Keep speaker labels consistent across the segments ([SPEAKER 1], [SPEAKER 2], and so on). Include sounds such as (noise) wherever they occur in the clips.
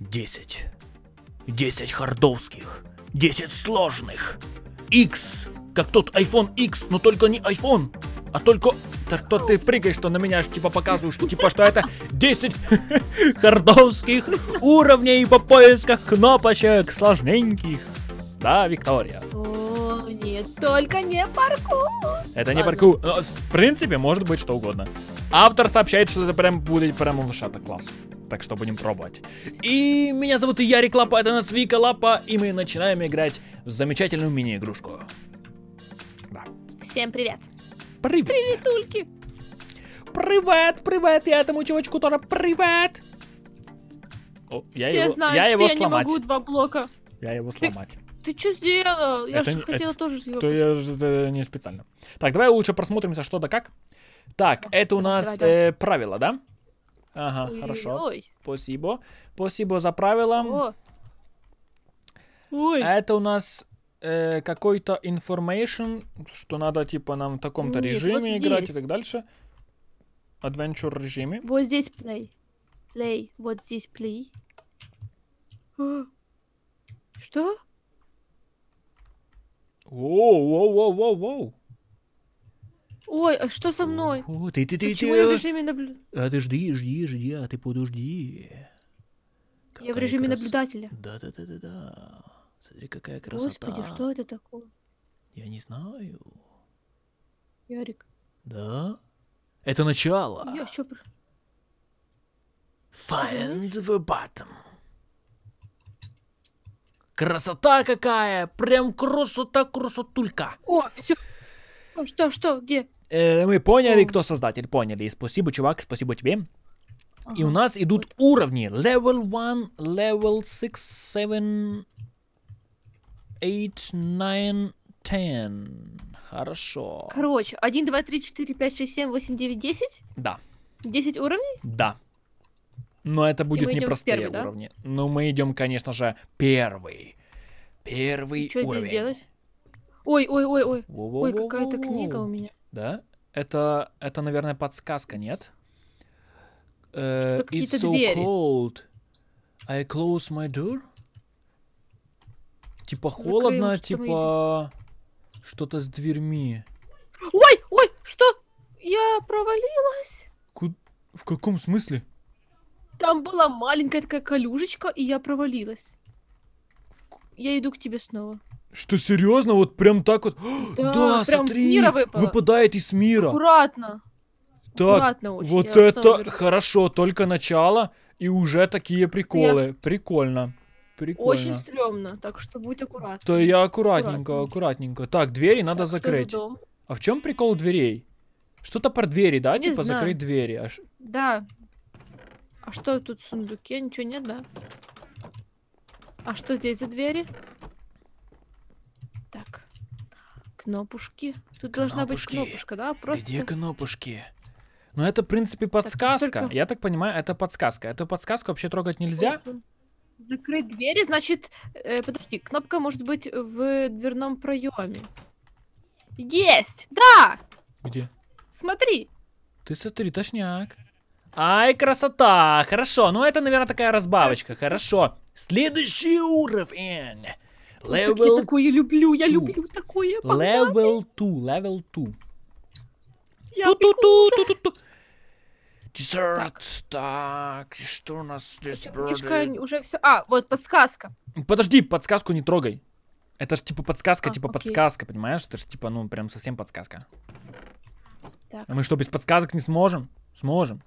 [SPEAKER 1] 10. 10 хардовских. 10 сложных. X. Как тот iPhone X, но только не iPhone. А только... Так кто ты прыгаешь, что на меня типа показываешь, что типа что это 10 (laughs) хардовских уровней по поисках кнопочек сложненьких. Да, Виктория?
[SPEAKER 2] О, нет, только не паркур.
[SPEAKER 1] Это Ладно. не паркур. Но, э, в принципе, может быть что угодно. Автор сообщает, что это прям будет прям лошадка класс так что будем пробовать. И меня зовут Ярик Лапа, это нас Вика Лапа, и мы начинаем играть в замечательную мини-игрушку. Да. Всем привет. Привет. Приветульки. Привет, привет, я этому чувачку тоже привет. О, я Все его, знают, я что его я сломать. не могу два блока. Я его ты, сломать. Ты что сделал?
[SPEAKER 2] Я это же хотела это, тоже сделать. То я
[SPEAKER 1] же не специально. Так, давай лучше просмотримся, что да как. Так, это у нас э, правило, да? Ага, ой хорошо. Спасибо. Спасибо за правила. Ой. А это у нас э, какой-то information, что надо типа нам в таком-то Нет, режиме вот играть здесь. и так дальше. Adventure режиме. Вот
[SPEAKER 2] здесь play. Play. Вот здесь play. А. Что?
[SPEAKER 1] Воу, воу, воу, воу, воу.
[SPEAKER 2] Ой, а что со мной?
[SPEAKER 1] О, ты, ты, ты, Почему ты, я в э, режиме наблюдателя? А ты жди, жди, жди, а ты подожди.
[SPEAKER 2] Какая я в режиме крас... наблюдателя.
[SPEAKER 1] Да, да, да, да, да. Смотри, какая красота. Господи, что это такое? Я не знаю. Ярик. Да? Это начало. Я что... Find the bottom. Красота какая! Прям красота, красотулька. О, все. Что, что, где? Э, мы поняли, кто создатель, поняли. И спасибо, чувак, спасибо тебе. И у нас идут уровни. Level 1, level 6, 7, 8, 9, 10. Хорошо.
[SPEAKER 2] Короче, 1, 2, 3, 4, 5, 6, 7, 8, 9, 10? Да. 10 уровней?
[SPEAKER 1] Да. Но это будет не простые первый, да? уровни. Но мы идем, конечно же, первый. Первый И что уровень. Здесь
[SPEAKER 2] делать? Ой, ой, ой, ой. ой, какая-то книга у меня
[SPEAKER 1] да? Это, это, наверное, подсказка, нет? Uh, it's so двери. cold. I close my door. Типа холодно, Закрыли, типа что-то с дверьми.
[SPEAKER 2] Ой, ой, что? Я провалилась.
[SPEAKER 1] Куд... В каком смысле?
[SPEAKER 2] Там была маленькая такая колюжечка, и я провалилась. Я иду к тебе снова.
[SPEAKER 1] Что серьезно? Вот прям так вот? (gasps) Да, да прям смотри, с мира выпало. выпадает из мира.
[SPEAKER 2] Аккуратно.
[SPEAKER 1] Так, Аккуратно очень, вот это хорошо, только начало и уже такие приколы. Я... Прикольно. Прикольно. Очень
[SPEAKER 2] стрёмно, так что будь аккуратно. То я аккуратненько,
[SPEAKER 1] аккуратненько. Так, двери надо так, закрыть. А в чем прикол дверей? Что-то про двери, да? Не типа знаю. закрыть двери. А
[SPEAKER 2] Да. А что тут в сундуке? Ничего нет, да? А что здесь за двери? Кнопушки. Тут должна быть кнопушка, да? Просто... Где
[SPEAKER 1] кнопушки? Ну это, в принципе, подсказка. Я так понимаю, это подсказка. Эту подсказку вообще трогать нельзя.
[SPEAKER 2] Закрыть двери, значит... Э, подожди, кнопка может быть в дверном проеме. Есть! Да! Где? Смотри!
[SPEAKER 1] Ты смотри, точняк. Ай, красота! Хорошо, ну это, наверное, такая разбавочка. Хорошо. Следующий уровень.
[SPEAKER 2] Level... Я такое
[SPEAKER 1] люблю, я two. люблю такое. Погнали. Level 2, level 2. Ту-ту-ту-ту-ту-ту. Десерт. Так. что у нас здесь? Мишка
[SPEAKER 2] уже все. А, вот подсказка.
[SPEAKER 1] Подожди, подсказку не трогай. Это ж типа подсказка, а, типа окей. подсказка, понимаешь? Это ж типа, ну, прям совсем подсказка. Так. А мы что, без подсказок не сможем? Сможем.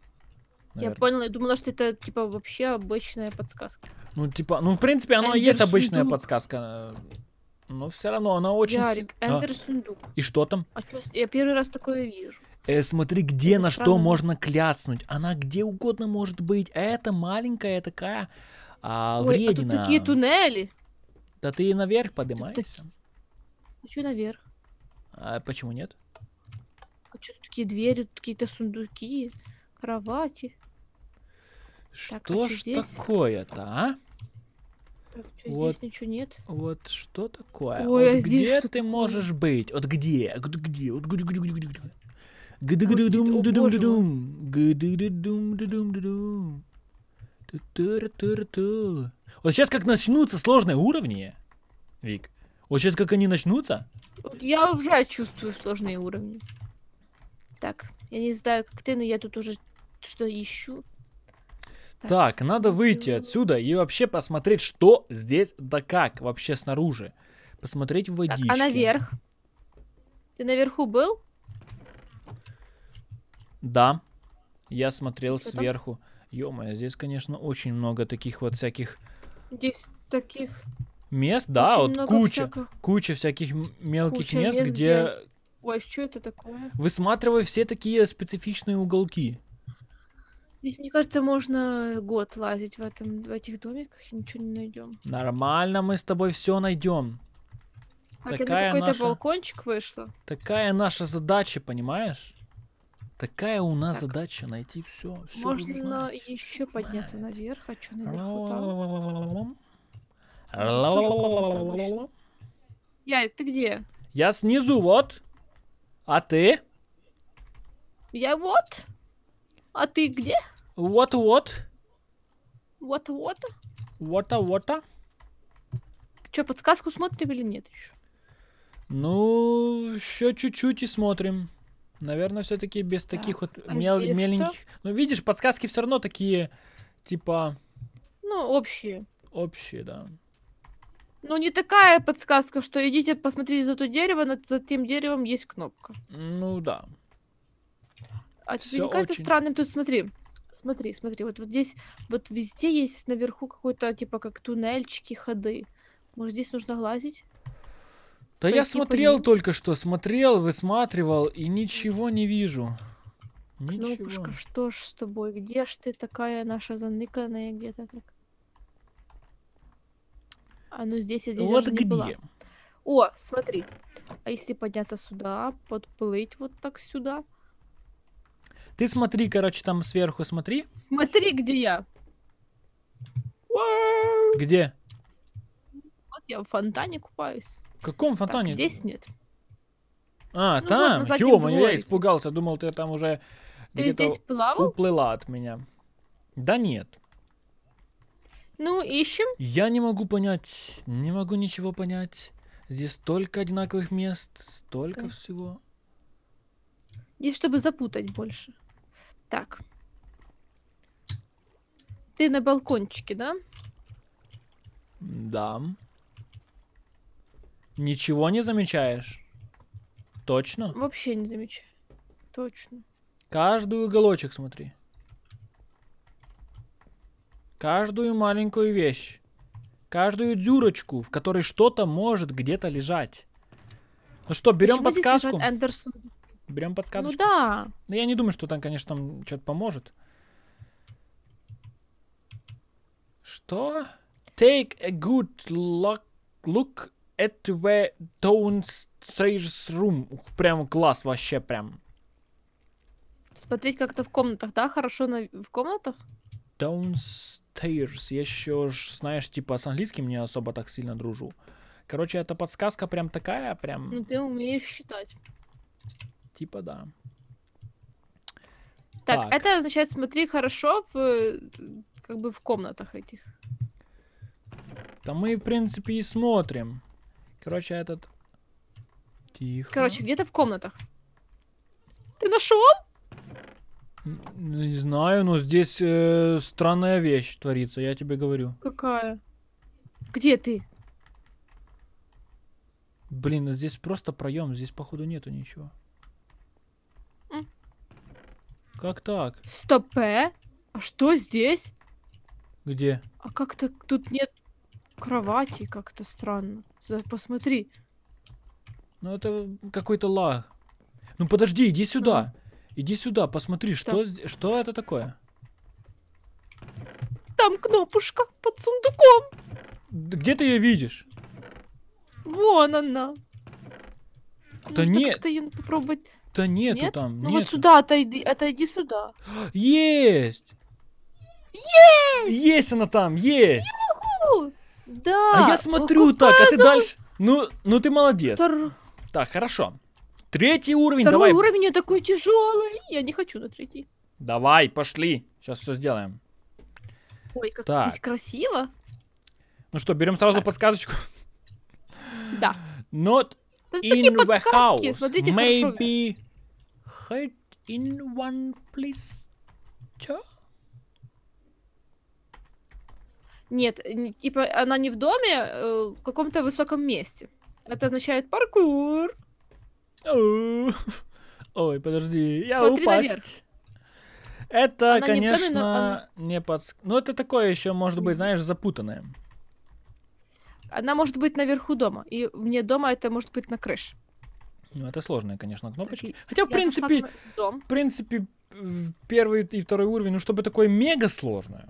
[SPEAKER 1] Наверное. Я
[SPEAKER 2] поняла, я думала, что это типа вообще обычная подсказка.
[SPEAKER 1] Ну, типа, ну, в принципе, оно и есть обычная Дук. подсказка. Э, но все равно она очень... Ярик, си... А. Эндер сундук. И что там? А что, я первый раз такое вижу. Э, смотри, где это на странно. что можно кляцнуть. Она где угодно может быть. Это маленькая такая а, Ой, вредина. А тут такие
[SPEAKER 2] туннели.
[SPEAKER 1] Да ты наверх поднимайся. Так... А что наверх? А почему нет?
[SPEAKER 2] А что тут такие двери, тут какие-то сундуки, кровати? Что Так, что а ж здесь?
[SPEAKER 1] такое-то, а?
[SPEAKER 2] Так, что, вот, здесь ничего нет?
[SPEAKER 1] Вот что такое? Ой, вот а где ты что можешь такое? быть? Вот где? Вот где? Вот где? Вот где? Вот где? где? где? Вот сейчас как начнутся сложные уровни, Вик. Вот сейчас как они начнутся.
[SPEAKER 2] Я уже чувствую сложные уровни. Так, я не знаю, как ты, но я тут уже что ищу.
[SPEAKER 1] Так, надо выйти отсюда и вообще посмотреть, что здесь да как вообще снаружи. Посмотреть в водичке. Так, а наверх?
[SPEAKER 2] Ты наверху был?
[SPEAKER 1] Да. Я смотрел что сверху. ё здесь, конечно, очень много таких вот всяких...
[SPEAKER 2] Здесь таких...
[SPEAKER 1] Мест, да, очень вот куча, всякого... куча всяких мелких куча мест, мест, где... где...
[SPEAKER 2] Ой, а что это такое?
[SPEAKER 1] Высматривай все такие специфичные уголки.
[SPEAKER 2] Здесь, мне кажется, можно год лазить в, этом, в этих домиках и ничего не найдем.
[SPEAKER 1] Нормально, мы с тобой все найдем. Так, Такая какой-то наша...
[SPEAKER 2] балкончик вышло.
[SPEAKER 1] Такая наша задача, понимаешь? Такая у нас так. задача найти все. все Можно узнать,
[SPEAKER 2] еще узнать. подняться наверх, а что наверху
[SPEAKER 1] там?
[SPEAKER 2] Я, ты где?
[SPEAKER 1] Я снизу, вот. А ты?
[SPEAKER 2] Я вот. А ты где?
[SPEAKER 1] What what?
[SPEAKER 2] What what? What what? Че, подсказку смотрим или нет еще?
[SPEAKER 1] Ну, еще чуть-чуть и смотрим. Наверное, все-таки без так, таких вот а мел- меленьких. Что? Ну, видишь, подсказки все равно такие, типа.
[SPEAKER 2] Ну, общие.
[SPEAKER 1] Общие, да.
[SPEAKER 2] Ну, не такая подсказка, что идите посмотрите за то дерево, над за тем деревом есть кнопка. Ну да. А тебе не кажется очень... странным тут, смотри, Смотри, смотри, вот, вот здесь, вот везде есть наверху какой-то, типа, как туннельчики, ходы. Может, здесь нужно глазить? Да Пойти я смотрел по
[SPEAKER 1] только что, смотрел, высматривал и ничего не вижу. Ничего.
[SPEAKER 2] что ж с тобой? Где ж ты такая наша заныканная где-то так? А ну здесь я здесь вот где? Не была. О, смотри. А если подняться сюда, подплыть вот так сюда?
[SPEAKER 1] Ты смотри, короче, там сверху смотри.
[SPEAKER 2] Смотри, где я. Где? Вот я в фонтане купаюсь.
[SPEAKER 1] В каком фонтане? Так, здесь нет. А, ну, там? Вот ё я испугался, думал, ты там уже ты здесь плавал? уплыла от меня. Да нет.
[SPEAKER 2] Ну, ищем.
[SPEAKER 1] Я не могу понять, не могу ничего понять. Здесь столько одинаковых мест, столько да. всего.
[SPEAKER 2] И чтобы запутать больше. Так. Ты на балкончике, да?
[SPEAKER 1] Да. Ничего не замечаешь? Точно?
[SPEAKER 2] Вообще не замечаю. Точно.
[SPEAKER 1] Каждую уголочек смотри. Каждую маленькую вещь. Каждую дюрочку, в которой что-то может где-то лежать. Ну что, берем подсказку? лежит Эндерсон Берем ну подсказочку. Ну да. Но я не думаю, что там, конечно, там что-то поможет. Что? Take a good look, at the downstairs room. прям класс вообще прям.
[SPEAKER 2] Смотреть как-то в комнатах, да? Хорошо на... в комнатах?
[SPEAKER 1] Downstairs. Я еще, знаешь, типа с английским не особо так сильно дружу. Короче, эта подсказка прям такая, прям... Ну,
[SPEAKER 2] ты умеешь считать.
[SPEAKER 1] Типа да. Так, так, это
[SPEAKER 2] означает смотри хорошо в как бы в комнатах этих.
[SPEAKER 1] Да мы, в принципе, и смотрим. Короче, этот... Тихо.
[SPEAKER 2] Короче, где-то в комнатах. Ты нашел?
[SPEAKER 1] Не знаю, но здесь э, странная вещь творится, я тебе говорю.
[SPEAKER 2] Какая? Где ты?
[SPEAKER 1] Блин, а здесь просто проем, здесь походу нету ничего. Как так?
[SPEAKER 2] Стопе? Э? А что здесь? Где? А как-то тут нет кровати, как-то странно. Посмотри.
[SPEAKER 1] Ну это какой-то лаг. Ну подожди, иди сюда. А. Иди сюда, посмотри, что, что, что это такое? Там кнопушка под сундуком. Где ты ее видишь?
[SPEAKER 2] Вон она.
[SPEAKER 1] Да Нужно нет. как-то ее попробовать да нету нет? там. Ну нету. вот сюда
[SPEAKER 2] отойди, отойди сюда.
[SPEAKER 1] Есть! Есть! Есть она там, есть!
[SPEAKER 2] Ю-ху! Да! А я смотрю Какая так, а ты дальше...
[SPEAKER 1] Ну, ну ты молодец. Втор... Так, хорошо. Третий уровень, Второй давай.
[SPEAKER 2] уровень, я такой тяжелый. Я не хочу на третий.
[SPEAKER 1] Давай, пошли. Сейчас все сделаем.
[SPEAKER 2] Ой, как так. здесь красиво.
[SPEAKER 1] Ну что, берем сразу так. подсказочку? Да. Not in the house. Смотрите, Maybe trade in one, please? Чё?
[SPEAKER 2] Нет, типа она не в доме, э, в каком-то высоком месте. Это означает паркур.
[SPEAKER 1] Ой, подожди, я Смотри упасть. Наверх. Это, она конечно, не, доме, она... не под... Ну, это такое еще, может быть, знаешь, запутанное.
[SPEAKER 2] Она может быть наверху дома. И мне дома это
[SPEAKER 1] может быть на крыше. Ну, это сложные, конечно, кнопочки. Так, Хотя, в принципе, в принципе, первый и второй уровень, ну, чтобы такое мега сложное.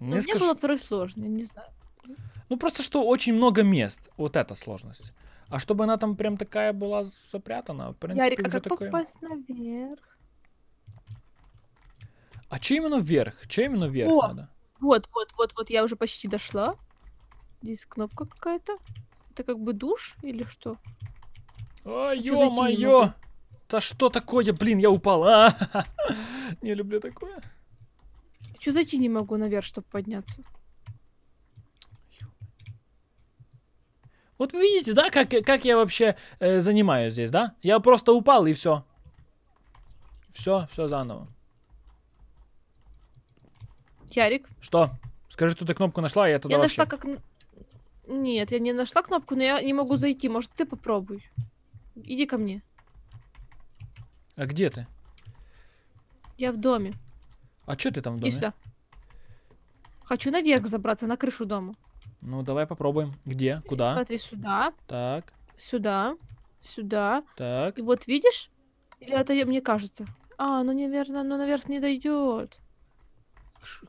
[SPEAKER 1] Ну, ну мне скажу... было
[SPEAKER 2] второй сложный, не знаю.
[SPEAKER 1] Ну, просто что очень много мест. Вот эта сложность. А чтобы она там прям такая была запрятана, в принципе, Ярик, а как такое... попасть
[SPEAKER 2] наверх?
[SPEAKER 1] А че именно вверх? Че именно вверх О, надо?
[SPEAKER 2] Вот, вот, вот, вот, я уже почти дошла. Здесь кнопка какая-то. Это как бы душ или
[SPEAKER 1] что? Ой, а ё-моё! Да что такое? Блин, я упал. А -а -а -а. Не люблю такое.
[SPEAKER 2] А чё зайти не могу наверх, чтобы подняться?
[SPEAKER 1] Вот видите, да, как, как я вообще э, занимаюсь здесь, да? Я просто упал и все. Все, все заново. Ярик? Что? Скажи, что ты кнопку нашла, я тогда Я вообще... нашла
[SPEAKER 2] как... Нет, я не нашла кнопку, но я не могу зайти. Может, ты попробуй. Иди ко мне. А где ты? Я в доме.
[SPEAKER 1] А что ты там в доме? И сюда.
[SPEAKER 2] Хочу наверх забраться, на крышу дома.
[SPEAKER 1] Ну, давай попробуем. Где? Э, Куда? Смотри, сюда. Так.
[SPEAKER 2] Сюда. Сюда. Так. И вот видишь? Или это мне кажется? А, ну, наверное, ну, наверх не дойдет.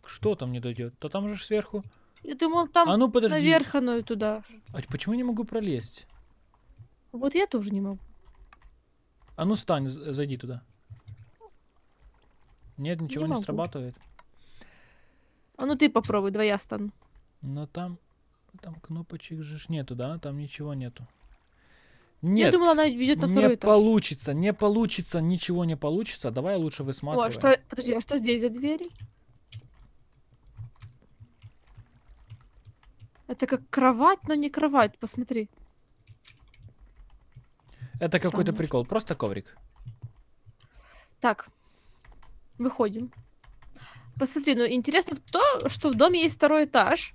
[SPEAKER 1] что там не дойдет? Да там же сверху.
[SPEAKER 2] Я думал, там а ну, подожди. наверх оно и туда.
[SPEAKER 1] А почему я не могу пролезть?
[SPEAKER 2] Вот я тоже не могу.
[SPEAKER 1] А ну стань, зайди туда. Нет, ничего не, не срабатывает.
[SPEAKER 2] А ну ты попробуй, давай я стану.
[SPEAKER 1] Но там, там кнопочек же нету, да? Там ничего нету. Ну, Нет, я думала, она ведет на второй не этаж. получится, не получится, ничего не получится. Давай лучше высматривай. О, а что, подожди, а
[SPEAKER 2] что здесь за двери? Это как кровать, но не кровать, посмотри.
[SPEAKER 1] Это какой-то прикол. Просто коврик.
[SPEAKER 2] Так. Выходим. Посмотри, ну интересно то, что в доме есть второй этаж.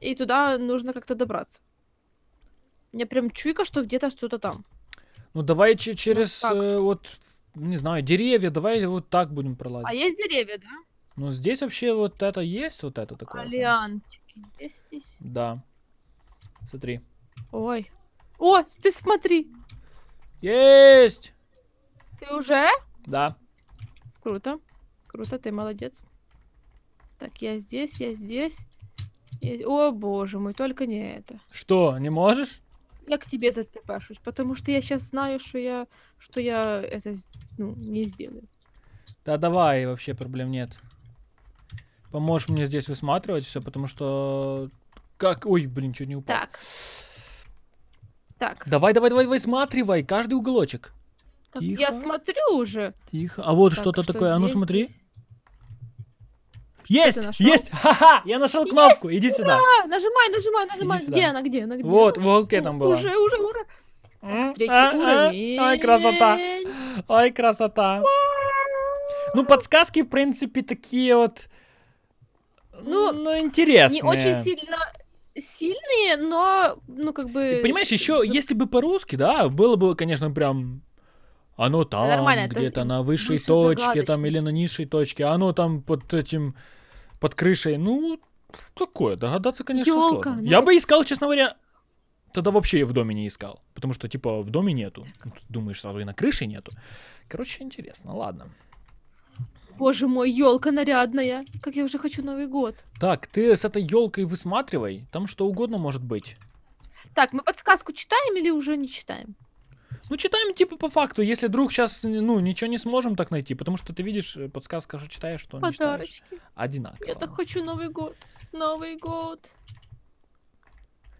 [SPEAKER 2] И туда нужно как-то добраться. У меня прям чуйка, что где-то что-то там.
[SPEAKER 1] Ну давай через ну, э, вот, не знаю, деревья, давай вот так будем пролазить. А есть деревья, да? Ну здесь вообще вот это есть, вот это такое.
[SPEAKER 2] Алианчики есть здесь?
[SPEAKER 1] Да. Смотри.
[SPEAKER 2] Ой. О, ты смотри.
[SPEAKER 1] Есть! Ты уже? Да.
[SPEAKER 2] Круто. Круто, ты молодец. Так, я здесь, я здесь. Я... О, боже мой, только не это.
[SPEAKER 1] Что, не можешь?
[SPEAKER 2] Я к тебе затепашусь, потому что я сейчас знаю, что я, что я это ну, не сделаю.
[SPEAKER 1] Да давай, вообще проблем нет. Поможешь мне здесь высматривать все, потому что... Как... Ой, блин, что не упал. Так. Так. Давай, давай, давай, высматривай каждый уголочек.
[SPEAKER 2] Так Тихо. Я смотрю уже.
[SPEAKER 1] Тихо. А вот что-то что такое. Здесь? А ну смотри. Есть! Есть! Ха-ха! Я нашел кнопку! Есть! Иди сюда!
[SPEAKER 2] Ура! Нажимай, нажимай, нажимай! Где она, где она, где? Вот,
[SPEAKER 1] в уголке там была. Уже, уже, ура! Так, третий а, А, ой, красота! Ой, красота! Ну, подсказки, в принципе, такие вот... Ну, ну интересные. Не очень сильно
[SPEAKER 2] сильные, но, ну, как бы... Понимаешь, еще,
[SPEAKER 1] если бы по-русски, да, было бы, конечно, прям... Оно там, Нормально, где-то на высшей точке, там, или на низшей точке, а оно там под этим, под крышей, ну, такое, догадаться, конечно, Ёлка, сложно. Ну... Я бы искал, честно говоря, тогда вообще я в доме не искал, потому что, типа, в доме нету. Так. Ну, думаешь, сразу и на крыше нету. Короче, интересно, ладно.
[SPEAKER 2] Боже мой, елка нарядная. Как я уже хочу Новый год.
[SPEAKER 1] Так, ты с этой елкой высматривай. Там что угодно может быть. Так, мы подсказку читаем или уже не читаем? Ну, читаем типа по факту, если вдруг сейчас, ну, ничего не сможем так найти, потому что ты видишь, э, подсказка, что читаешь, что
[SPEAKER 2] Подарочки. не читаешь. Одинаково. Я так хочу Новый год. Новый год.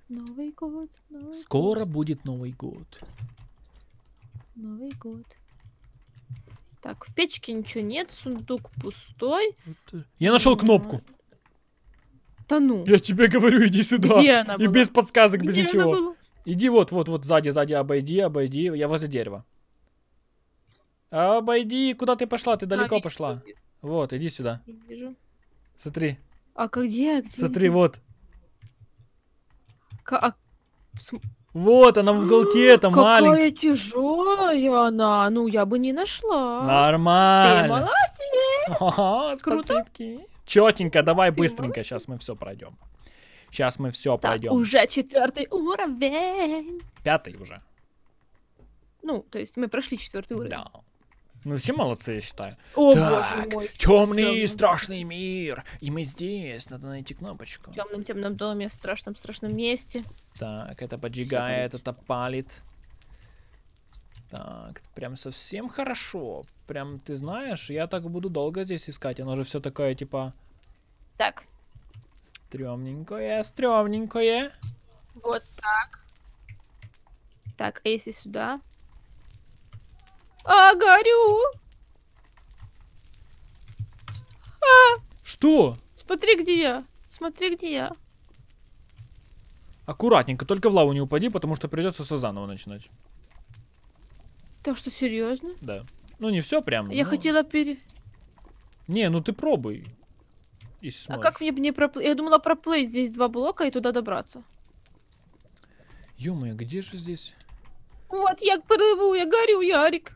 [SPEAKER 2] Новый год. Новый Скоро
[SPEAKER 1] год. будет Новый год.
[SPEAKER 2] Новый год. Так, в печке ничего нет, сундук пустой.
[SPEAKER 1] Я нашел кнопку. Да ну. Я тебе говорю, иди сюда. Где она И была? без подсказок, без Где ничего. Она была? Иди вот, вот, вот, сзади, сзади, обойди, обойди. Я возле дерева. Обойди, куда ты пошла? Ты а, далеко а, пошла. Вижу. Вот, иди сюда. Вижу. Смотри. А где? где Смотри, где? вот. К а... Вот, она в уголке, это а, маленькая. Какая
[SPEAKER 2] тяжелая она. Ну, я бы не нашла.
[SPEAKER 1] Нормально. Ты молодец. (laughs) Круто. Четенько, давай быстренько. Сейчас мы все пройдем. Сейчас мы все так, пройдем. уже
[SPEAKER 2] четвертый уровень.
[SPEAKER 1] Пятый уже.
[SPEAKER 2] Ну, то есть мы прошли четвертый уровень. Да.
[SPEAKER 1] Ну, все молодцы, я считаю. О, так, мой, темный страшный мир. И мы здесь. Надо найти кнопочку. В темном темном доме, в страшном страшном месте. Так, это поджигает, это палит. Так, прям совсем хорошо. Прям, ты знаешь, я так буду долго здесь искать. Оно же все такое, типа... Так. Стрёмненькое, стрёмненькое.
[SPEAKER 2] Вот так.
[SPEAKER 1] Так, а если сюда? А, горю. А! Что?
[SPEAKER 2] Смотри, где я. Смотри, где я.
[SPEAKER 1] Аккуратненько, только в лаву не упади, потому что придется все заново начинать.
[SPEAKER 2] Так что, серьезно?
[SPEAKER 1] Да. Ну, не все прям. Я ну...
[SPEAKER 2] хотела пере...
[SPEAKER 1] Не, ну ты пробуй. Если а сможешь. а как
[SPEAKER 2] мне не проплыть? Я думала проплыть здесь два блока и туда добраться.
[SPEAKER 1] ё где же здесь?
[SPEAKER 2] Вот, я плыву, я горю, Ярик.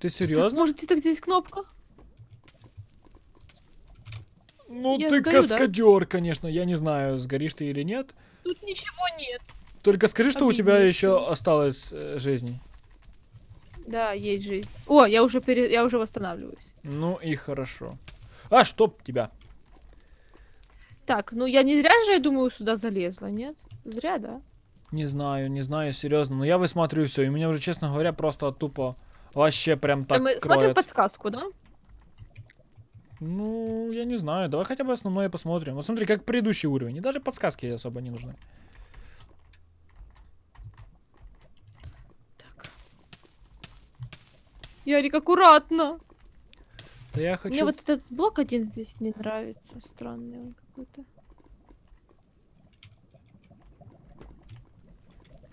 [SPEAKER 1] Ты серьезно? Так, может,
[SPEAKER 2] так здесь кнопка? Ну я ты сгорю, каскадер,
[SPEAKER 1] да? конечно. Я не знаю, сгоришь ты или нет.
[SPEAKER 2] Тут ничего нет.
[SPEAKER 1] Только скажи, что Обидно, у тебя еще осталось э, жизни.
[SPEAKER 2] Да, есть жизнь. О, я уже пере... я уже восстанавливаюсь.
[SPEAKER 1] Ну и хорошо. А, чтоб тебя.
[SPEAKER 2] Так, ну я не зря же, я думаю, сюда залезла, нет? Зря, да?
[SPEAKER 1] Не знаю, не знаю, серьезно. Но я высматриваю все. И меня уже, честно говоря, просто тупо Вообще прям так э, Мы кроет. смотрим
[SPEAKER 2] подсказку, да?
[SPEAKER 1] Ну, я не знаю. Давай хотя бы основное посмотрим. Вот смотри, как предыдущий уровень. И даже подсказки особо не нужны. Так. Ярик,
[SPEAKER 2] аккуратно.
[SPEAKER 1] Да я хочу... Мне вот
[SPEAKER 2] этот блок один здесь не нравится. Странный он какой-то.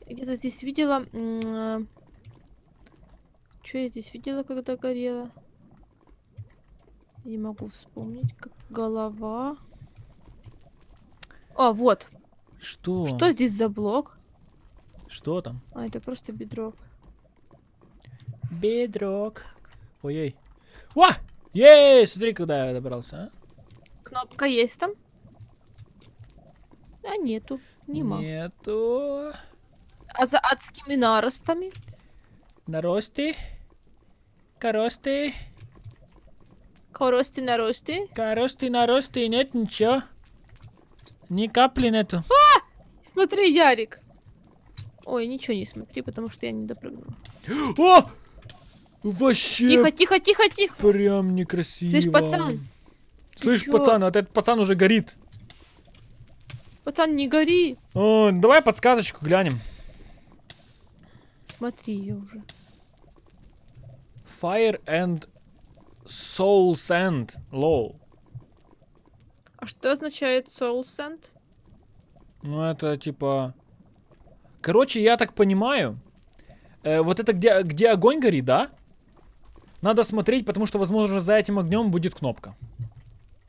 [SPEAKER 2] Где-то здесь видела... А, что я здесь видела, когда горела? Не могу вспомнить. Как голова. А, вот. Что? Что здесь за блок? Что там? А, это просто
[SPEAKER 1] бедрок. Бедрок. Ой-ой. О! Ей, смотри, куда я добрался,
[SPEAKER 2] а? Кнопка есть там? Да нету. Нема. Нету. А за адскими наростами?
[SPEAKER 1] Наросты? Коросты. Коросты наросты. Коросты и нет ничего. Ни капли нету. А!
[SPEAKER 2] Смотри, Ярик. Ой, ничего не смотри, потому что я не допрыгнула.
[SPEAKER 1] О! Вообще! Тихо, тихо, тихо, тихо! Прям некрасиво. Слышь, пацан!
[SPEAKER 2] Слышь, пацан,
[SPEAKER 1] А этот пацан уже горит.
[SPEAKER 2] Пацан, не гори.
[SPEAKER 1] О, давай подсказочку глянем.
[SPEAKER 2] Смотри ее уже.
[SPEAKER 1] Fire and Soul Sand Low.
[SPEAKER 2] А что означает Soul Sand?
[SPEAKER 1] Ну, это типа... Короче, я так понимаю, э, вот это где, где огонь горит, да? Надо смотреть, потому что, возможно, за этим огнем будет кнопка.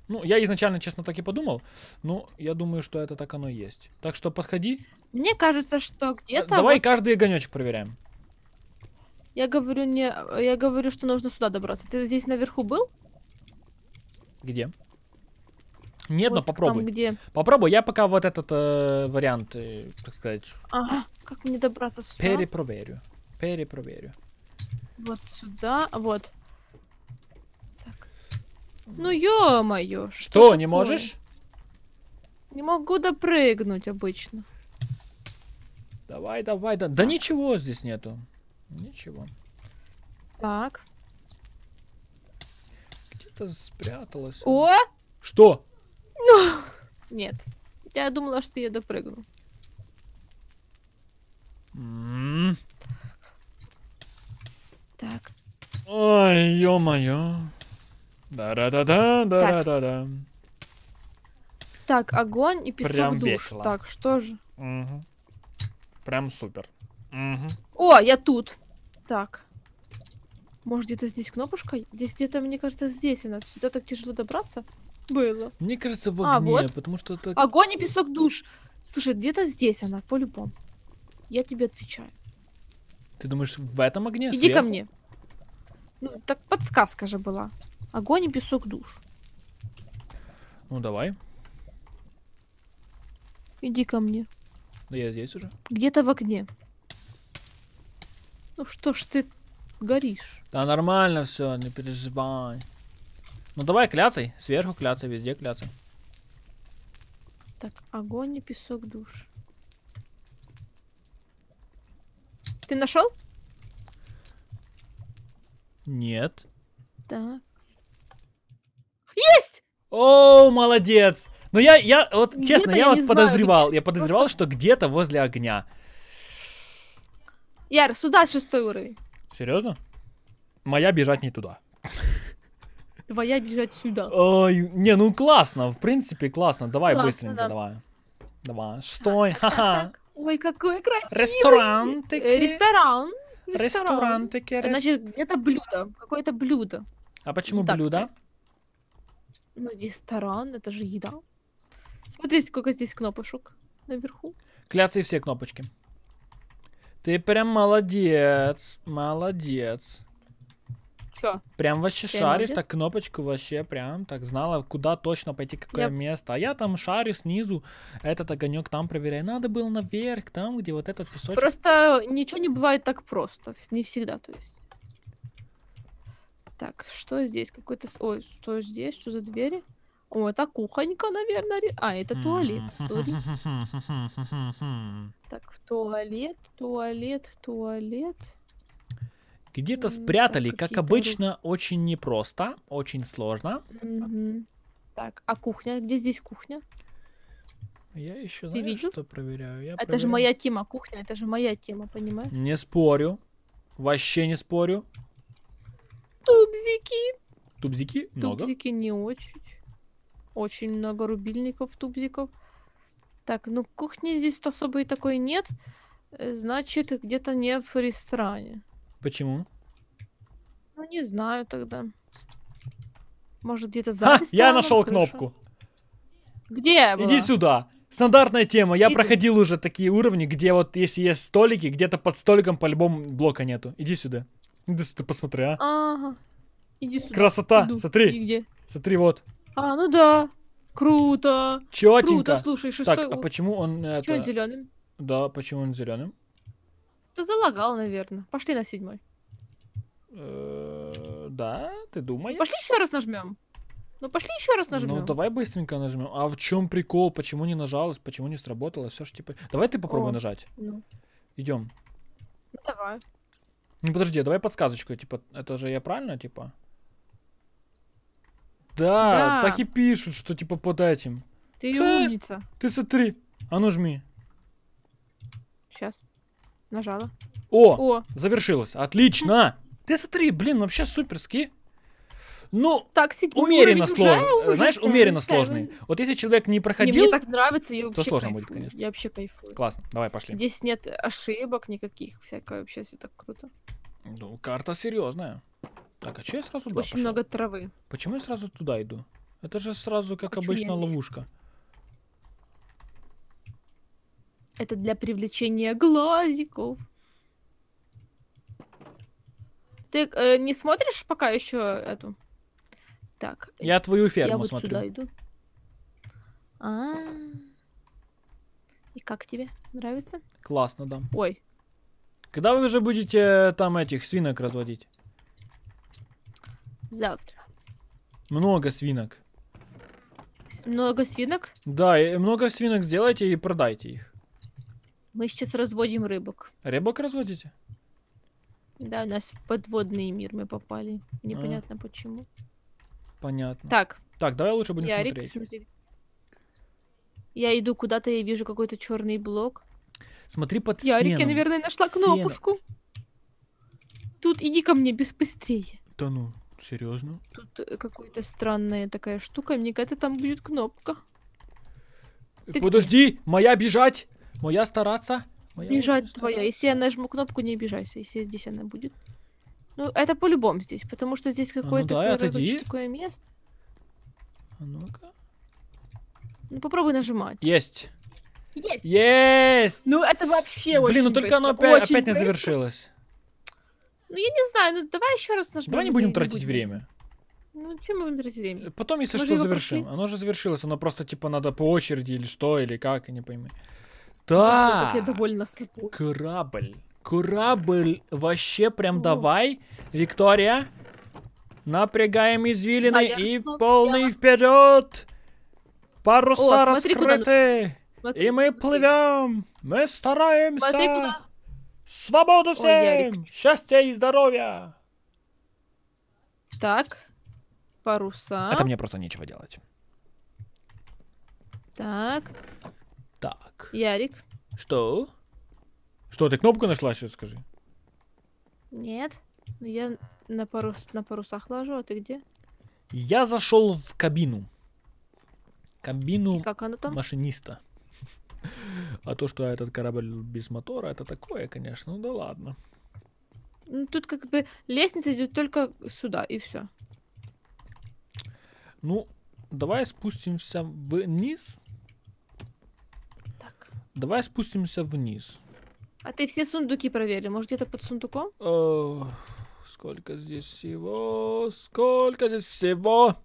[SPEAKER 1] Ну, я изначально, честно, так и подумал. Но я думаю, что это так оно и есть. Так что подходи.
[SPEAKER 2] Мне кажется, что где-то... Давай вот...
[SPEAKER 1] каждый огонечек проверяем.
[SPEAKER 2] Я говорю не, я говорю, что нужно сюда добраться. Ты здесь наверху был?
[SPEAKER 1] Где? Нет, вот но попробуй. Там, где... Попробуй, я пока вот этот э, вариант, э, так сказать...
[SPEAKER 2] Ага, как мне добраться сюда?
[SPEAKER 1] Перепроверю, перепроверю.
[SPEAKER 2] Вот сюда, вот. Так. Ну ё-моё, что Что, такое? не можешь? Не могу допрыгнуть обычно.
[SPEAKER 1] Давай, давай, да. Да ничего здесь нету. Ничего. Так. Где-то спряталась. О! Что?
[SPEAKER 2] Ну, нет. Я думала, что я допрыгну.
[SPEAKER 1] Mm. Так. Ой, ё-моё. Да-да-да-да, да-да-да-да.
[SPEAKER 2] Так, огонь и песок Прям душ. Весело. Так, что же?
[SPEAKER 1] Угу. Прям супер.
[SPEAKER 2] О, я тут. Так. Может, где-то здесь кнопушка? Здесь где-то, мне кажется, здесь она. Сюда так тяжело добраться. Было.
[SPEAKER 1] Мне кажется, в а, огне, а, вот. потому что так... Огонь
[SPEAKER 2] и песок душ. Слушай, где-то здесь она, по-любому. Я тебе отвечаю.
[SPEAKER 1] Ты думаешь, в этом огне? Иди сверху? ко мне.
[SPEAKER 2] Ну, так подсказка же была. Огонь и песок душ. Ну, давай. Иди ко мне. Да я здесь уже. Где-то в огне. Ну что ж ты горишь?
[SPEAKER 1] Да нормально все, не переживай. Ну давай кляцай, сверху кляцай, везде кляцай.
[SPEAKER 2] Так, огонь и песок душ. Ты нашел?
[SPEAKER 1] Нет. Так. Есть! О, молодец! Но ну я, я, вот честно, а я, я вот подозревал, знаю. я подозревал, Просто... что где-то возле огня.
[SPEAKER 2] Яр, сюда шестой уровень.
[SPEAKER 1] Серьезно? Моя бежать не туда. Твоя бежать сюда. Ой, не, ну классно, в принципе классно. Давай классно, быстренько, да. давай. Давай, шестой, ха-ха.
[SPEAKER 2] Ой, какой красивый. Э, ресторан. ресторан. Ресторантики. Ресторан. Значит, это блюдо, какое-то блюдо.
[SPEAKER 1] А почему еда блюдо?
[SPEAKER 2] Ну, ресторан, это же еда. Смотри, сколько здесь кнопочек наверху.
[SPEAKER 1] Кляться и все кнопочки. Ты прям молодец. Молодец. Чё? Прям вообще я шаришь, так кнопочку вообще прям так знала, куда точно пойти, какое yep. место. А я там шарю снизу, этот огонек там проверяю. Надо было наверх, там, где вот этот песочек.
[SPEAKER 2] Просто ничего не бывает так просто. Не всегда, то есть. Так, что здесь? Какой-то... Ой, что здесь? Что за двери? О, это кухонька, наверное. А, это туалет, сори. (laughs) Так, в туалет, туалет, туалет.
[SPEAKER 1] Где-то спрятали, так, как обычно, очень непросто, очень сложно.
[SPEAKER 2] Угу. Так, а кухня? Где здесь кухня?
[SPEAKER 1] Я еще, Ты видел? что проверяю. Я это проверяю. же моя
[SPEAKER 2] тема, кухня, это же моя тема, понимаешь?
[SPEAKER 1] Не спорю. Вообще не спорю.
[SPEAKER 2] Тубзики.
[SPEAKER 1] Тубзики? Много? Тубзики
[SPEAKER 2] не очень. Очень много рубильников, тубзиков. Так, ну кухни здесь особой такой нет. Э, значит, где-то не в ресторане. Почему? Ну, не знаю тогда. Может, где-то за Ха, Я нашел кнопку.
[SPEAKER 1] Где Иди сюда. Стандартная тема. Я Иди. проходил уже такие уровни, где вот если есть столики, где-то под столиком по-любому блока нету. Иди сюда. Иди сюда, посмотри, а.
[SPEAKER 2] Ага. Иди сюда. Красота. Иду. Смотри. И где? Смотри, вот. А, ну да. Круто. Четенько. Круто, слушай, шестой... Так, а почему
[SPEAKER 1] он... Это... Чё он зеленым? Да, почему он зеленым?
[SPEAKER 2] Ты залагал, наверное. Пошли на седьмой.
[SPEAKER 1] Э, да, ты думаешь? Пошли еще
[SPEAKER 2] раз нажмем. Ну пошли еще раз нажмем. Ну, ну
[SPEAKER 1] давай быстренько нажмем. А в чем прикол? Почему не нажалось? Почему не сработало? Все ж типа. Давай ты попробуй О, нажать. Ну. Идем. Ну давай. Ну подожди, а давай подсказочку. Типа, это же я правильно, типа? Да, да, так и пишут, что типа под этим.
[SPEAKER 2] Ты Ца? умница.
[SPEAKER 1] Ты смотри. А ну жми. Сейчас. Нажала. О, О. завершилось. Отлично. Ты смотри, блин, вообще суперски. Ну, так, умеренно сложный, Знаешь, умеренно сложный. Вот если человек не проходил... Не, мне так
[SPEAKER 2] нравится, я вообще то сложно кайфую. будет, конечно. Я вообще кайфую. Классно, давай пошли. Здесь нет ошибок никаких, всякое вообще
[SPEAKER 1] все так круто. Ну, карта серьезная. Так, а что я сразу туда Очень пошел? много травы. Почему я сразу туда иду? Это же сразу, как Почему обычно, я... ловушка.
[SPEAKER 2] Это для привлечения глазиков. Ты э, не смотришь пока еще эту? Так. Я твою ферму я вот смотрю. сюда иду. А, -а, а. И как тебе? Нравится?
[SPEAKER 1] Классно, да. Ой. Когда вы уже будете там этих свинок разводить? Завтра. Много свинок.
[SPEAKER 2] Много свинок?
[SPEAKER 1] Да, много свинок сделайте и продайте их.
[SPEAKER 2] Мы сейчас разводим рыбок.
[SPEAKER 1] Рыбок разводите?
[SPEAKER 2] Да, у нас подводный мир мы попали. Непонятно а. почему.
[SPEAKER 1] Понятно. Так. Так, давай лучше будем Ярик, смотреть.
[SPEAKER 2] Смотри. Я иду куда-то, я вижу какой-то черный блок.
[SPEAKER 1] Смотри под Ярик, сеном. я, наверное, нашла Сено. кнопушку.
[SPEAKER 2] Тут иди ко мне без быстрее.
[SPEAKER 1] Да ну. Серьезно?
[SPEAKER 2] Тут э, какая-то странная такая штука. Мне кажется, там будет кнопка.
[SPEAKER 1] Ты э, Подожди, где? моя бежать! Моя стараться! Моя
[SPEAKER 2] бежать твоя. Стараться. Если я нажму кнопку, не обижайся. Если здесь она будет. Ну, это по-любому здесь, потому что здесь какое-то а ну, да, такое, место.
[SPEAKER 1] А ну-ка. Ну
[SPEAKER 2] попробуй нажимать.
[SPEAKER 1] Есть. Есть. Есть. Ну это вообще Блин, ну очень. Блин, ну только быстро. оно опять, опять не завершилось.
[SPEAKER 2] Ну, я не знаю, ну давай еще раз нажмем. Давай не ну, будем тратить будем. время. Ну, чем мы будем тратить время? Потом, если Может, что, завершим. Пошли?
[SPEAKER 1] Оно же завершилось, оно просто, типа, надо по очереди или что, или как, я не пойму. Так. Как я довольна Корабль. Корабль. Вообще прям О. давай. Виктория, напрягаем извилины а, и снова, полный я... вперед! Паруса О, смотри, раскрыты! Куда... Смотри, и мы смотри. плывем! Мы стараемся! Смотри, куда... Свободу всем! Ой, Счастья и здоровья! Так,
[SPEAKER 2] паруса. Это мне
[SPEAKER 1] просто нечего делать. Так. Так. Ярик. Что? Что, ты кнопку нашла сейчас, скажи?
[SPEAKER 2] Нет. Ну я на, парус, на парусах ложу, а ты где?
[SPEAKER 1] Я зашел в кабину. Кабину как там? машиниста. А то, что этот корабль без мотора, это такое, конечно. Ну да ладно.
[SPEAKER 2] Ну, тут как бы лестница идет только сюда, и все.
[SPEAKER 1] Ну, давай спустимся вниз. Так. Давай спустимся вниз.
[SPEAKER 2] А ты все сундуки проверил? Может, где-то под
[SPEAKER 1] сундуком? О, э, сколько здесь всего? Сколько здесь всего?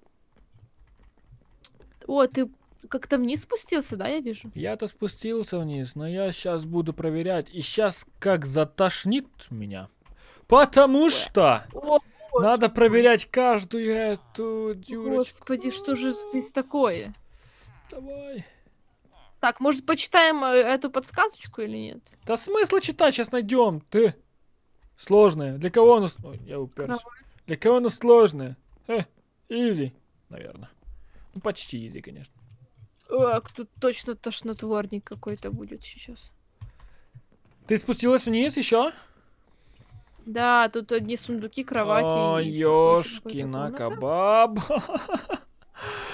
[SPEAKER 2] О, ты как-то вниз спустился, да, я вижу?
[SPEAKER 1] Я-то спустился вниз, но я сейчас буду проверять. И сейчас как затошнит меня. Потому что... О, надо Господи. проверять каждую эту дюрочку. Господи,
[SPEAKER 2] что же здесь такое? Давай. Так, может, почитаем э, эту подсказочку или нет?
[SPEAKER 1] Да смысла читать, сейчас найдем. Ты. Сложная. Для кого она... Ой, я уперся. Кровать. Для кого она сложная? Э, изи, наверное. Ну, почти изи, конечно.
[SPEAKER 2] А, Ок, тут точно тошнотворник какой-то будет сейчас.
[SPEAKER 1] Ты спустилась вниз еще?
[SPEAKER 2] Да, тут одни сундуки, кровати. О,
[SPEAKER 1] ёшкина кабаб.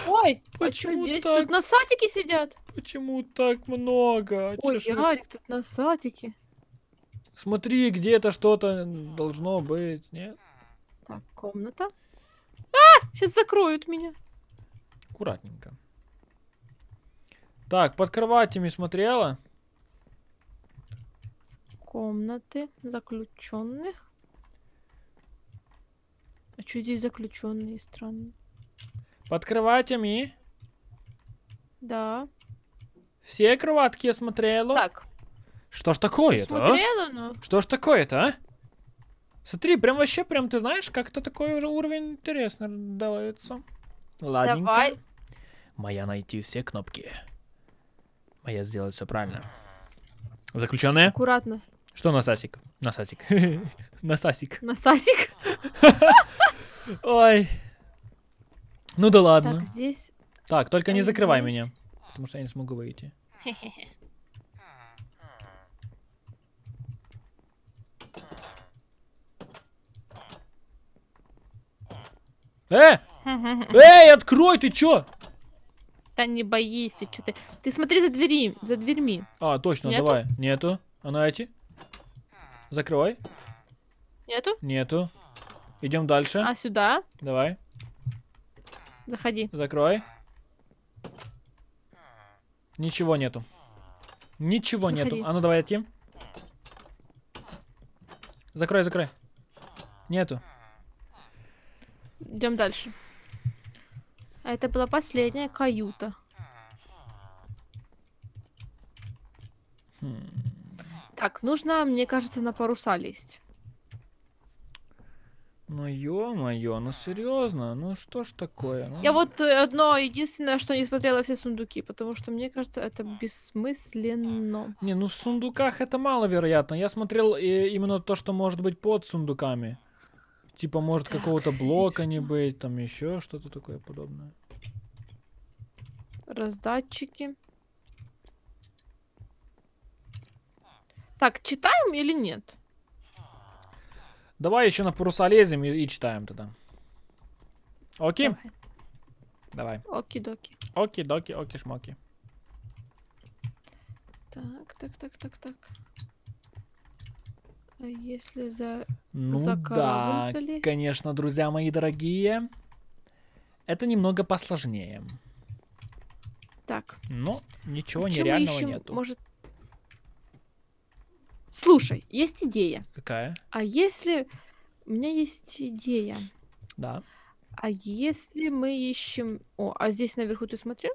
[SPEAKER 1] Ой, а почему а здесь? Так... Тут носатики сидят. Почему так много? А Ой, Чешир... Ярик, тут
[SPEAKER 2] носатики.
[SPEAKER 1] Смотри, где-то что-то должно быть, нет? Так, комната. А! Сейчас закроют меня. Аккуратненько. Так, под кроватями смотрела?
[SPEAKER 2] Комнаты заключенных. А что здесь заключенные страны?
[SPEAKER 1] Под кроватями? Да. Все кроватки я смотрела? Так. Что ж такое-то, а? но... Ну. Что ж такое-то, а? Смотри, прям вообще, прям ты знаешь, как-то такой уже уровень интересно дается. Ладненько. Давай. Моя найти все кнопки а я сделаю все правильно. Заключенные? Аккуратно. Что насасик? Насасик. (laughs) Насасик. Насасик? (laughs) Ой. Ну да ладно. Так, здесь... Так, только не закрывай меня, потому что я не смогу выйти. (laughs) Э!
[SPEAKER 2] Эй,
[SPEAKER 1] открой, ты чё?
[SPEAKER 2] Да не боись, ты что-то... Ты смотри за двери, за дверьми.
[SPEAKER 1] А, точно, Нету? давай. Нету. А ну эти. Закрывай. Нету? Нету. Идем дальше. А сюда? Давай. Заходи. Закрой. Ничего нету. Ничего Заходи. нету. А ну давай идти. Закрой, закрой. Нету.
[SPEAKER 2] Идем дальше. А это была последняя каюта. Так, нужно, мне кажется, на паруса лезть.
[SPEAKER 1] Ну ё-моё, ну серьезно, ну что ж такое? Ну... Я
[SPEAKER 2] вот э, одно единственное, что не смотрела все сундуки, потому что мне кажется, это бессмысленно.
[SPEAKER 1] Не, ну в сундуках это маловероятно. Я смотрел э, именно то, что может быть под сундуками типа, может, какого-то блока не быть, там еще что-то такое подобное.
[SPEAKER 2] Раздатчики. Так, читаем или нет?
[SPEAKER 1] Давай еще на паруса лезем и, и читаем тогда. Окей? Давай.
[SPEAKER 2] Оки-доки.
[SPEAKER 1] Оки-доки, оки-шмоки.
[SPEAKER 2] Так, так, так, так, так. А если за...
[SPEAKER 1] Ну за да, конечно, друзья мои дорогие. Это немного посложнее. Так. Но ничего а нереального ищем, нету. Может... Слушай,
[SPEAKER 2] есть идея. Какая? А если... У меня есть идея. Да. А если мы ищем... О, а здесь наверху ты смотрел?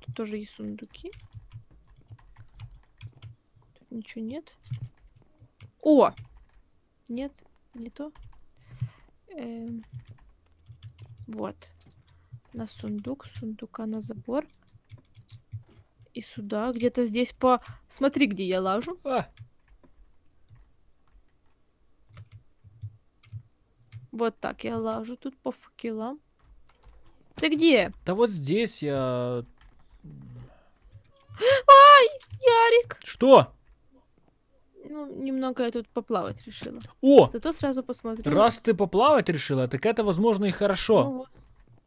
[SPEAKER 2] Тут тоже есть сундуки. Тут ничего нет. О! Нет, не то. Эм, вот. На сундук, сундука на забор. И сюда, где-то здесь по... Смотри, где я лажу. А. Вот так я лажу тут по факелам. Ты где?
[SPEAKER 1] Да вот здесь я...
[SPEAKER 2] Ай, Ярик! Что? Ну, немного я тут поплавать решила. О! Зато сразу посмотрю. Раз
[SPEAKER 1] ты поплавать решила, так это, возможно, и хорошо. Ну, вот.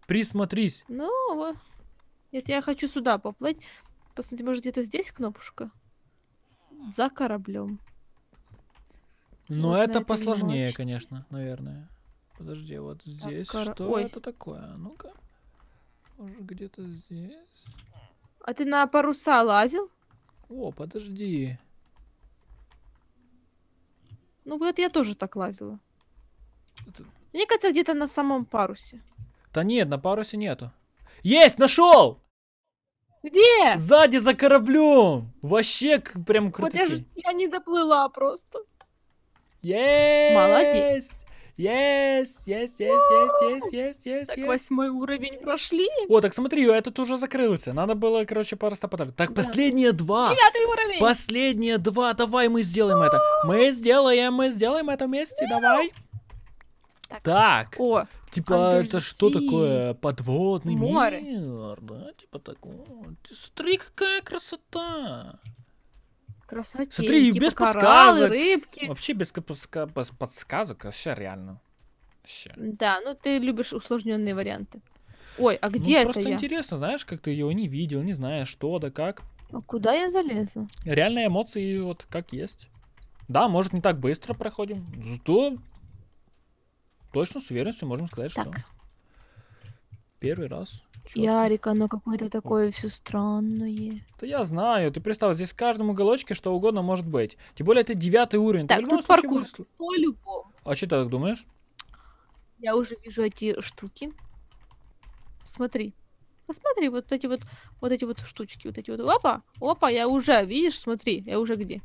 [SPEAKER 1] Присмотрись.
[SPEAKER 2] Ну, вот. Нет, я хочу сюда поплыть. Посмотри, может, где-то здесь кнопушка? За кораблем.
[SPEAKER 1] Ну, вот это посложнее, конечно, наверное. Подожди, вот здесь. кор... Что Ой. это такое? А ну-ка. Может, где-то здесь. А
[SPEAKER 2] ты на паруса лазил? О, подожди. Ну вот я тоже так лазила. Это... Мне кажется, где-то на самом парусе.
[SPEAKER 1] Да нет, на парусе нету. Есть, нашел! Где? Сзади за кораблем. Вообще прям круто. Вот я, ж, я не доплыла просто. Есть! Молодец. Есть, есть, есть, есть, есть, есть, есть. Так, восьмой уровень прошли. О, так смотри, этот уже закрылся. Надо было, короче, пару подождать. Так, последние два. Девятый уровень. Последние два. Давай мы сделаем это. Мы сделаем, мы сделаем это вместе. Давай. Так. О, типа, подожди. это что такое? Подводный Море. мир. Да, типа такого. Смотри, какая красота. Красотень. Смотри, без типа подсказок. рыбки. Вообще без, без подсказок, вообще реально. Вообще.
[SPEAKER 2] Да, ну ты любишь усложненные варианты.
[SPEAKER 1] Ой, а ну, где ну, это просто я? интересно, знаешь, как ты его не видел, не знаешь, что да как.
[SPEAKER 2] А куда я залезла?
[SPEAKER 1] Реальные эмоции вот как есть. Да, может не так быстро проходим, зато точно с уверенностью можем сказать, так. что первый раз Чёрт. Ярик,
[SPEAKER 2] оно типа, какое-то ну, такое все странное.
[SPEAKER 1] Да я знаю, ты представь, здесь в каждом уголочке что угодно может быть. Тем более это девятый уровень. Так, тут паркур
[SPEAKER 2] по-любому.
[SPEAKER 1] А что ты так думаешь?
[SPEAKER 2] Я уже вижу эти штуки. Смотри. Посмотри, вот эти вот, вот эти вот штучки, вот эти вот. Опа, опа, я уже, видишь, смотри, я уже где?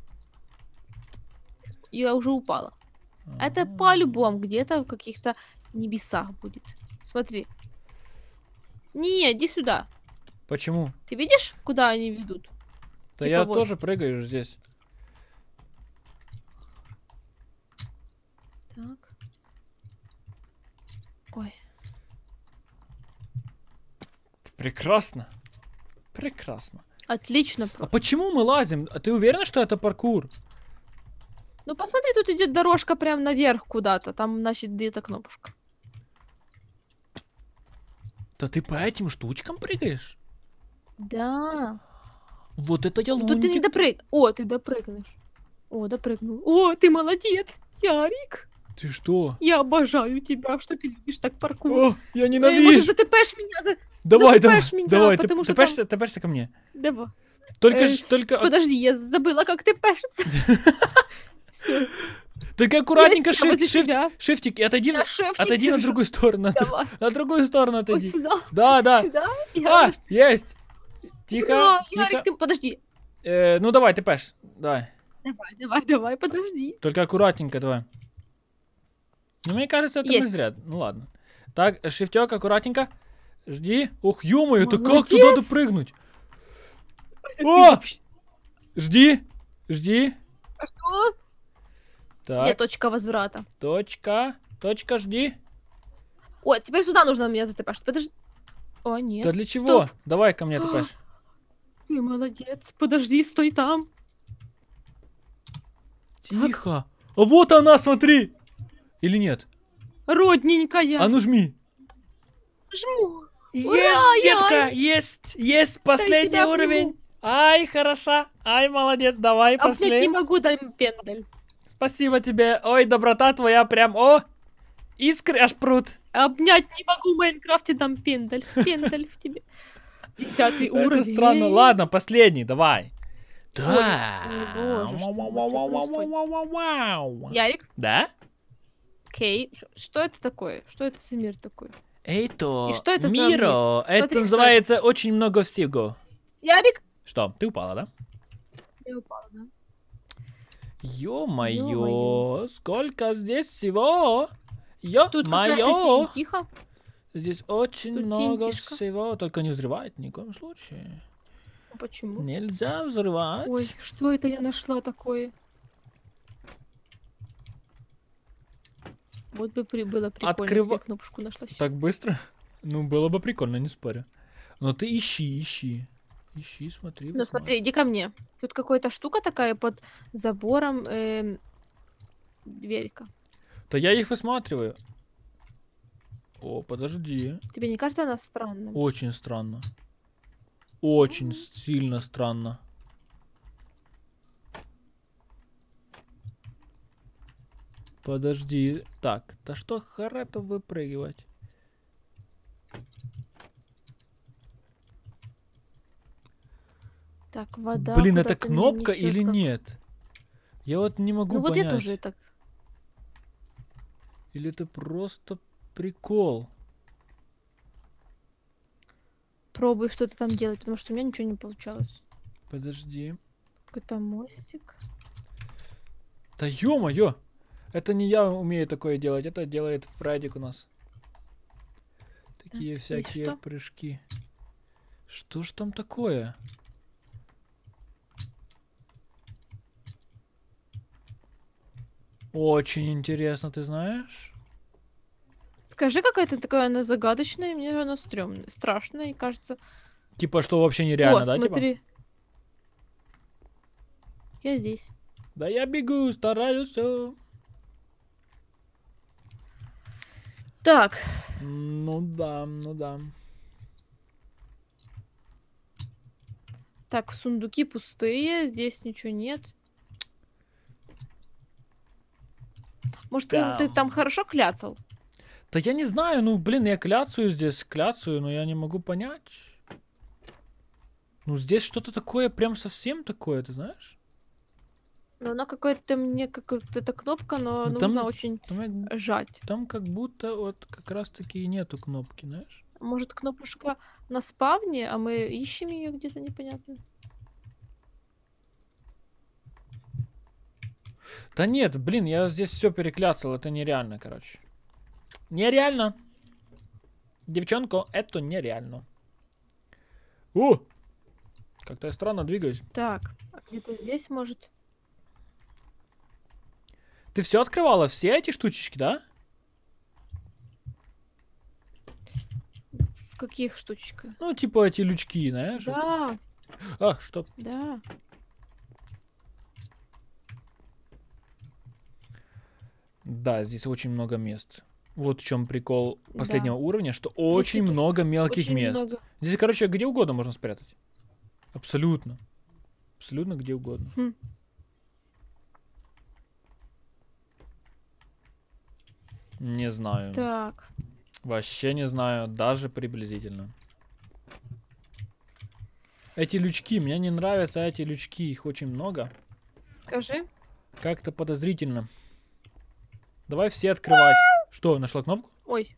[SPEAKER 2] Я уже упала. А -а -а. Это по-любому где-то в каких-то небесах будет. Смотри, не, иди сюда. Почему? Ты видишь, куда они ведут?
[SPEAKER 1] Да типа я вот. тоже прыгаю здесь. Так. Ой. Прекрасно. Прекрасно. Отлично. А просто. А почему мы лазим? А ты уверена, что это паркур?
[SPEAKER 2] Ну посмотри, тут идет дорожка прям наверх куда-то. Там, значит, где-то кнопушка.
[SPEAKER 1] Да ты по этим штучкам прыгаешь?
[SPEAKER 2] Да.
[SPEAKER 1] Вот это я лунтик. Ну, Тут ты не
[SPEAKER 2] допрыг... О, ты допрыгнешь. О, допрыгнул. О, ты молодец, Ярик. Ты что? Я обожаю тебя, что ты любишь так паркур. О, я ненавижу. Э, может, затпешь меня? За... Давай, затпешь давай, меня, давай, потому ты, что тпешься,
[SPEAKER 1] там... тпешься ко мне. Давай. Только, э, только... Подожди,
[SPEAKER 2] я забыла, как ты пешься.
[SPEAKER 1] (laughs) Все. Так аккуратненько, я шифт, шифт, шифтик, и отойди, я на, отойди (laughs) на другую сторону. Давай. На другую сторону отойди. Вот сюда. Да, да. сюда. а, вижу. есть. Тихо, Ура, тихо. Ярик, ты подожди. Э, ну давай, ты пэш, давай.
[SPEAKER 2] Давай, давай, давай, подожди.
[SPEAKER 1] Только аккуратненько давай. Ну, мне кажется, это есть. не зря. Ну, ладно. Так, шифтек, аккуратненько. Жди. Ох, ё это как туда допрыгнуть? О! Жди, жди. А что? Так. Где точка возврата? Точка. Точка, жди. О, теперь сюда нужно
[SPEAKER 2] меня затопашить. Подожди. О, нет. Да для чего? Стоп.
[SPEAKER 1] Давай ко мне топашь.
[SPEAKER 2] (gasps) Ты молодец. Подожди, стой там.
[SPEAKER 1] Тихо. А вот она, смотри. Или нет? Родненькая. А ну жми. Жму. Есть, Ура, детка, я... есть, есть последний уровень. Ай, хороша. Ай, молодец, давай, а, пошли. Я не могу, дай пендель. Спасибо тебе. Ой, доброта твоя прям, о, искры аж прут. Обнять не могу в Майнкрафте, там пендаль, пендаль в тебе. Десятый уровень. Это странно. Ладно, последний, давай. Да. Ярик? Да?
[SPEAKER 2] Окей. Что это такое? Что это за мир такой?
[SPEAKER 1] Это... И что это Миро. за Это называется очень много всего. Ярик? Что? Ты упала, да? Я упала, да. Ё-моё, сколько здесь всего? Ё-моё. Тихо. Здесь очень Тут много тинтишка. всего, только не взрывает ни в коем случае. А почему? Нельзя взрывать. Ой,
[SPEAKER 2] что это я нашла такое? Вот бы при, было прикольно, Открыв... кнопочку нашла.
[SPEAKER 1] Так быстро? Ну, было бы прикольно, не спорю. Но ты ищи, ищи. Ищи, смотри. Ну
[SPEAKER 2] смотри, иди ко мне. Тут какая-то штука такая под забором. Э, дверька.
[SPEAKER 1] Да я их высматриваю. О, подожди.
[SPEAKER 2] Тебе не кажется она странная?
[SPEAKER 1] Очень странно. Очень mm -hmm. сильно странно. Подожди. Так, да что хара-то выпрыгивать?
[SPEAKER 2] Так, вода. Блин, это кнопка несет, или
[SPEAKER 1] как... нет? Я вот не могу ну, понять. вот это уже так. Или это просто прикол?
[SPEAKER 2] Пробуй что-то там делать, потому что у меня ничего не получалось.
[SPEAKER 1] Подожди.
[SPEAKER 2] Какой-то мостик.
[SPEAKER 1] Да ё-моё! Это не я умею такое делать, это делает Фредик у нас.
[SPEAKER 2] Такие так, всякие что?
[SPEAKER 1] прыжки. Что ж там такое? Очень интересно, ты знаешь?
[SPEAKER 2] Скажи, какая-то такая она загадочная, мне она стрёмная, страшная, кажется.
[SPEAKER 1] Типа, что вообще нереально, вот, да, типа? смотри. Типа? Я здесь. Да я бегу, стараюсь. Так. Ну да, ну да.
[SPEAKER 2] Так, сундуки пустые, здесь ничего нет. Может, да. ты, ты там хорошо кляцал?
[SPEAKER 1] Да я не знаю, ну, блин, я кляцаю здесь, кляцаю, но я не могу понять. Ну, здесь что-то такое, прям совсем такое, ты знаешь?
[SPEAKER 2] Ну, она какая-то мне, как эта кнопка, но ну, там, нужно очень
[SPEAKER 1] там, жать. Там как будто вот как раз-таки и нету кнопки, знаешь?
[SPEAKER 2] Может, кнопочка на спавне, а мы ищем ее где-то непонятно.
[SPEAKER 1] Да нет, блин, я здесь все переклясал, это нереально, короче. Нереально. Девчонку, это нереально. О! Как-то я странно двигаюсь.
[SPEAKER 2] Так, а где-то здесь, может...
[SPEAKER 1] Ты все открывала? Все эти штучечки, да?
[SPEAKER 2] В каких штучках?
[SPEAKER 1] Ну, типа эти лючки, знаешь? Да. А, что? Да. Да, здесь очень много мест. Вот в чем прикол последнего да. уровня, что очень здесь много мелких очень мест. Много. Здесь, короче, где угодно можно спрятать. Абсолютно. Абсолютно где угодно. Хм. Не знаю. Так. Вообще не знаю, даже приблизительно. Эти лючки, мне не нравятся эти лючки, их очень много. Скажи. Как-то подозрительно. Давай все открывать. Что, нашла кнопку?
[SPEAKER 2] Ой.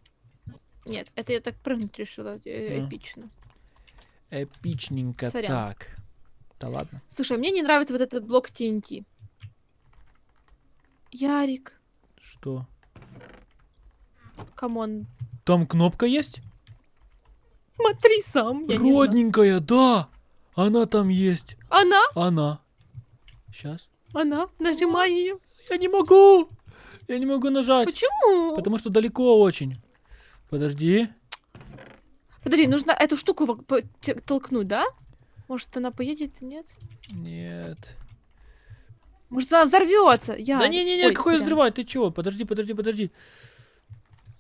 [SPEAKER 2] Нет, это я так прыгнуть решила. Э, а. Эпично.
[SPEAKER 1] Эпичненько Сорян. так. Да ладно.
[SPEAKER 2] Слушай, а мне не нравится вот этот блок TNT. Ярик. Что? Камон.
[SPEAKER 1] Там кнопка есть?
[SPEAKER 2] Смотри сам. Родненькая,
[SPEAKER 1] да. Она там есть. Она? Она. Сейчас. Она. Нажимай ее. Я не могу. Я не могу нажать. Почему? Потому что далеко очень. Подожди.
[SPEAKER 2] Подожди, нужно эту штуку толкнуть, да? Может, она поедет? Нет?
[SPEAKER 1] Нет.
[SPEAKER 2] Может, она взорвется? Я... Да не-не-не, какой взрывать?
[SPEAKER 1] Ты чего? Подожди, подожди, подожди.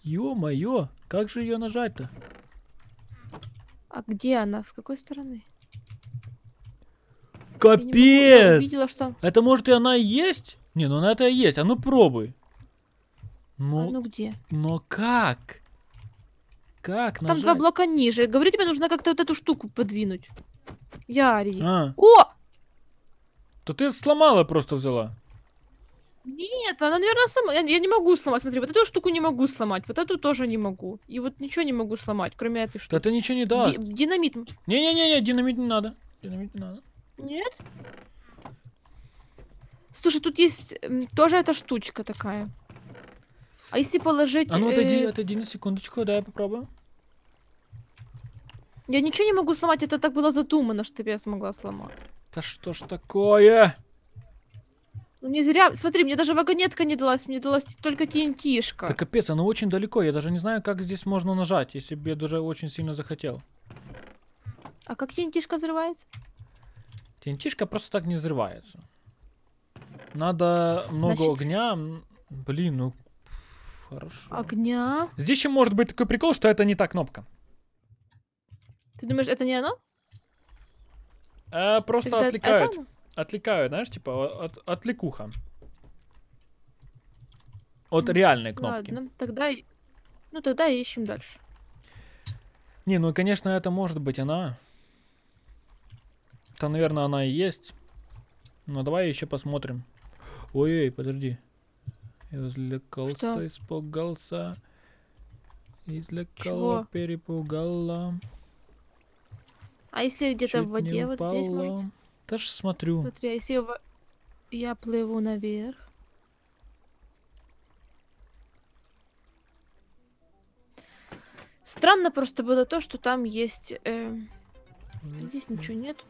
[SPEAKER 1] Ё-моё, как же ее нажать-то? А где она? С какой стороны? Капец! Я не могу, я увидела, что... Это может и она и есть? Не, ну она это и есть. А ну пробуй. Но... А ну, ну где? Но как? Как? Там нажать? два блока
[SPEAKER 2] ниже. Говорю, тебе нужно как-то вот эту штуку подвинуть.
[SPEAKER 1] Яри. А. О! То ты сломала просто взяла.
[SPEAKER 2] Нет, она, наверное, сама... Я, я не могу сломать. Смотри, вот эту штуку не могу сломать. Вот эту тоже не могу. И вот ничего не могу сломать,
[SPEAKER 1] кроме этой штуки. Да это ничего не даст. Ди динамит. Не-не-не, динамит не надо. Динамит не надо. Нет? Слушай, тут есть тоже эта штучка
[SPEAKER 2] такая. А если положить... А ну отойди, э... отойди на секундочку, да, я попробую. Я ничего не могу сломать, это так было задумано, что типа я смогла сломать.
[SPEAKER 1] Да что ж такое?
[SPEAKER 2] Ну не зря. Смотри, мне даже вагонетка не далась, мне далась только тентишка. Да
[SPEAKER 1] капец, она очень далеко. Я даже не знаю, как здесь можно нажать, если бы я даже очень сильно захотел.
[SPEAKER 2] А как тентишка взрывается?
[SPEAKER 1] Тентишка просто так не взрывается. Надо много Значит... огня. Блин, ну Хорошо.
[SPEAKER 2] Огня.
[SPEAKER 1] Здесь еще может быть такой прикол, что это не та кнопка.
[SPEAKER 2] Ты думаешь, это не оно?
[SPEAKER 1] А, э, просто Тогда отвлекают. Это Отвлекают, знаешь, типа от, отвлекуха. От реальной кнопки.
[SPEAKER 2] Ладно, тогда... Ну, тогда ищем дальше.
[SPEAKER 1] Не, ну, конечно, это может быть она. Да, наверное, она и есть. Но давай еще посмотрим. Ой-ой, подожди. Я испугался. Извлекала, перепугало.
[SPEAKER 2] А если где-то в воде вот здесь, может?
[SPEAKER 1] Даже смотрю.
[SPEAKER 2] Смотри, а если я, в... я плыву наверх? Странно просто было то, что там есть... Э... Здесь ничего нет.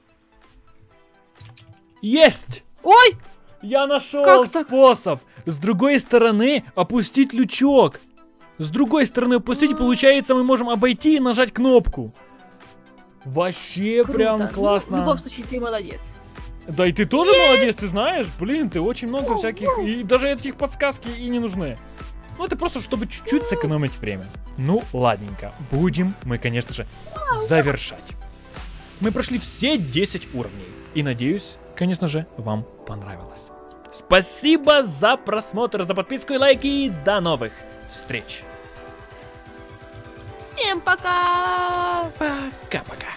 [SPEAKER 1] Есть! Ой! Я нашел способ. С другой стороны опустить лючок. С другой стороны опустить, а. получается, мы можем обойти и нажать кнопку. Вообще Круто. прям ну, классно. Ну, в любом
[SPEAKER 2] случае, ты молодец.
[SPEAKER 1] Да и ты тоже Есть! молодец, ты знаешь, блин, ты очень много ну, всяких, ну. и даже этих подсказки и не нужны. Ну, это просто, чтобы чуть-чуть сэкономить время. Ну, ладненько, будем мы, конечно же, завершать. Мы прошли все 10 уровней, и надеюсь, конечно же, вам понравилось. Спасибо за просмотр, за подписку и лайки. И до новых встреч. Всем пока! Пока-пока.